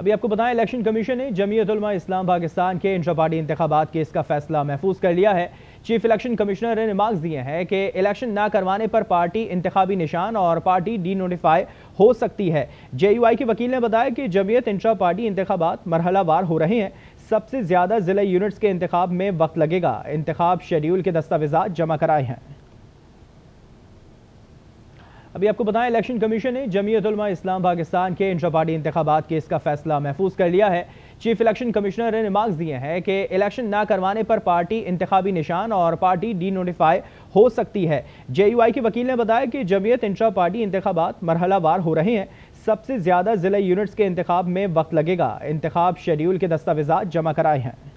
अभी आपको बताएं इलेक्शन कमीशन ने उलमा इस्लाम पाकिस्तान के इंटर पार्टी इंतबात केस का फैसला महफूज कर लिया है चीफ इलेक्शन कमिश्नर ने रिमार्क्स दिए हैं कि इलेक्शन ना करवाने पर पार्टी इंतबी निशान और पार्टी डी नोटिफाई हो सकती है जे यू आई के वकील ने बताया कि जमीयत इंटरा पार्टी इंतबात मरहलावार हो रहे हैं सबसे ज़्यादा ज़िला यूनिट्स के इंतब में वक्त लगेगा इंतब शेड्यूल के दस्तावेजा जमा कराए हैं अभी आपको बताएं इलेक्शन कमीशन ने जमीयत इस्लाम पाकिस्तान के इंट्रा पार्टी इंतबात केस का फैसला महफूज कर लिया है चीफ इलेक्शन कमिश्नर ने रिमार्क दिए हैं कि इलेक्शन ना करवाने पर पार्टी इंतबी निशान और पार्टी डी नोटिफाई हो सकती है जे यू आई के वकील ने बताया कि जमीयत इंट्रा पार्टी इंतबात मरहलावार हो रहे हैं सबसे ज़्यादा ज़िला यूनिट्स के इंतब में वक्त लगेगा इंतब शेड्यूल के दस्तावेजा जमा कराए हैं